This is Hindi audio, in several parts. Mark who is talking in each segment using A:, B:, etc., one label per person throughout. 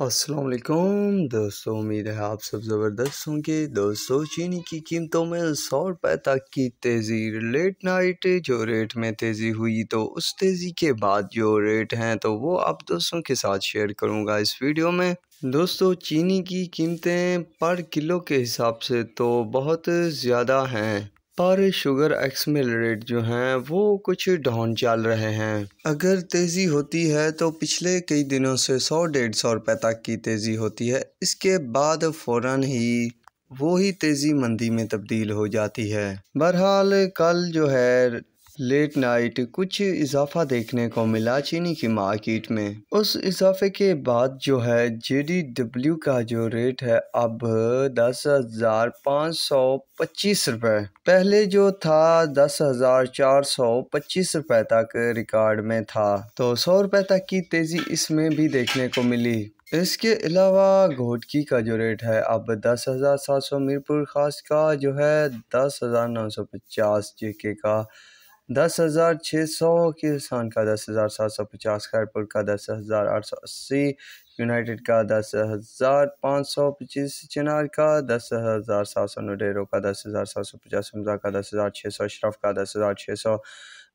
A: वालेकुम दोस्तों उम्मीद है आप सब ज़बरदस्त होंगे दोस्तों चीनी की कीमतों में सौ रुपये तक की तेज़ी लेट नाइट जो रेट में तेज़ी हुई तो उस तेज़ी के बाद जो रेट हैं तो वो आप दोस्तों के साथ शेयर करूंगा इस वीडियो में दोस्तों चीनी की कीमतें पर किलो के हिसाब से तो बहुत ज़्यादा हैं पर शुगर रेट जो हैं वो कुछ डाउन चल रहे हैं अगर तेज़ी होती है तो पिछले कई दिनों से सौ डेढ़ सौ रुपये तक की तेज़ी होती है इसके बाद फ़ौर ही वो ही तेज़ी मंदी में तब्दील हो जाती है बहरहाल कल जो है लेट नाइट कुछ इजाफा देखने को मिला चीनी की मार्केट में उस इजाफे के बाद जो है जे डी डब्ल्यू का जो रेट है अब दस हजार पाँच सौ पच्चीस रुपए पहले जो था दस हजार चार सौ पच्चीस रुपए तक रिकॉर्ड में था तो सौ रुपए तक की तेज़ी इसमें भी देखने को मिली इसके अलावा घोटकी का जो रेट है अब दस हज़ार सात सौ मीरपुर खास का जो है दस हज़ार नौ सौ पचास जे के का दस हज़ार छः सौ किसान का दस हज़ार सात सौ पचास खैरपुर का दस हज़ार आठ सौ अस्सी यूनाइटेड का दस हज़ार पाँच सौ पच्चीस चिनार का दस हज़ार सात सौ नडेरो का दस हज़ार सात सौ पचास हमजा का दस हज़ार छः सौ अशरफ का दस हज़ार छः सौ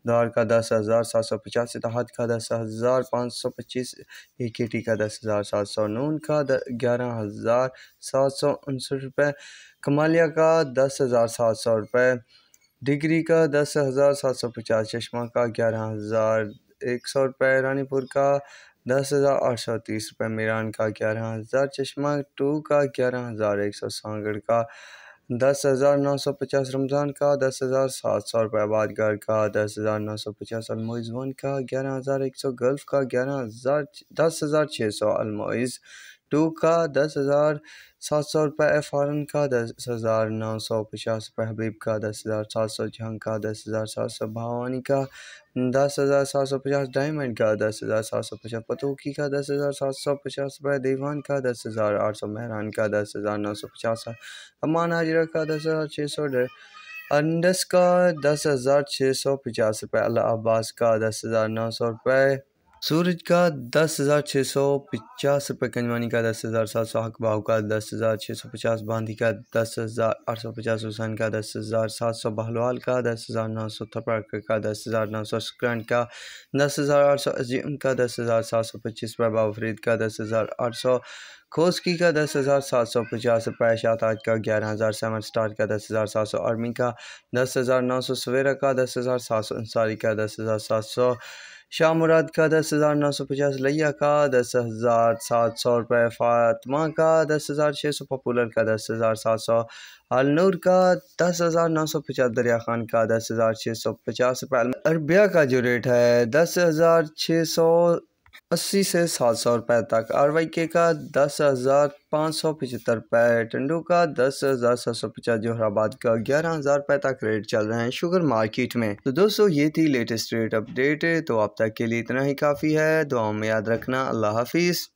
A: दार का दस हज़ार सात सौ पचास इतिहाद का दस हज़ार पाँच सौ पच्चीस ए के टी का दस हज़ार सात सौ नून का ग्यारह हज़ार सात सौ उनसठ रुपये कमालिया का दस हज़ार सात सौ रुपये डिग्री का दस हज़ार सात सौ पचास चश्मा का ग्यारह हज़ार एक सौ रुपये रानीपुर का दस हज़ार आठ सौ तीस रुपये मीरान का ग्यारह हज़ार चश्मा टू का ग्यारह हज़ार एक सौ सांगड़ का दस हज़ार नौ सौ पचास रमज़ान का दस हज़ार सात सौ रुपये आबादगार का दस हज़ार नौ सौ पचास अलमोइज़ वन का ग्यारह हज़ार एक सौ गल्फ का ग्यारह हज़ार दस हज़ार छः सौ अलमोइज़ टू का दस हज़ार सात सौ रुपये एन का दस हज़ार नौ सौ पचास रुपये हबीब का दस हज़ार सात सौ जहाँ का दस हज़ार सात सौ भावानी का दस हज़ार सात सौ पचास डायमंड का दस हज़ार सात सौ पचास पतोकी का दस हज़ार सात सौ पचास रुपये दीवान का दस हज़ार आठ सौ मेहरान का दस हज़ार नौ सौ पचास अमान हाजरा का दस हज़ार छः सौ अंडस का दस हज़ार छः सौ पचास रुपये अल्लाह अब्बास का दस हज़ार नौ सौ रुपये सूरज का दस हज़ार छः सौ पचास रुपये कंजवानी का दस हज़ार सात सौ हकबाऊ का दस हज़ार छः सौ पचास बांधी का दस हज़ार आठ सौ पचास हुसैन का दस हज़ार सात सौ बहलवाल का दस हज़ार नौ सौ थपड़ का दस हज़ार नौ सौ स्क्रैंड का दस हज़ार आठ सौ अजीम का दस हज़ार सात सौ पच्चीस बाबा फरीद का दस हज़ार आठ सौ खोसकी का दस हज़ार सात सौ पचास रुपये शाताज का ग्यारह हज़ार सेवन स्टार का दस हज़ार सात सौ आर्मी का दस हज़ार नौ सौ सवेरा का दस हज़ार सात सौ अंसारी का दस हज़ार सात सौ शाह मुराद का दस हज़ार नौ सौ पचास लिया का दस हज़ार सात सौ रुपये फातमा का दस हज़ार छः सौ पॉपुलर का दस हज़ार सात सौ अलनूर का दस हज़ार नौ सौ पचास दरिया खान का दस हज़ार छः सौ पचास रुपये अरबिया का जो रेट है दस हज़ार छः सौ अस्सी से सात सौ रुपये तक आर वाई के का दस हज़ार पाँच सौ पचहत्तर रुपये टंडू का दस हज़ार सात सौ पचास जोहराबाद का ग्यारह हज़ार रुपये तक रेट चल रहे हैं शुगर मार्केट में तो दोस्तों ये थी लेटेस्ट रेट अपडेट तो आप तक के लिए इतना ही काफ़ी है दुआओं में याद रखना अल्लाह हाफिज़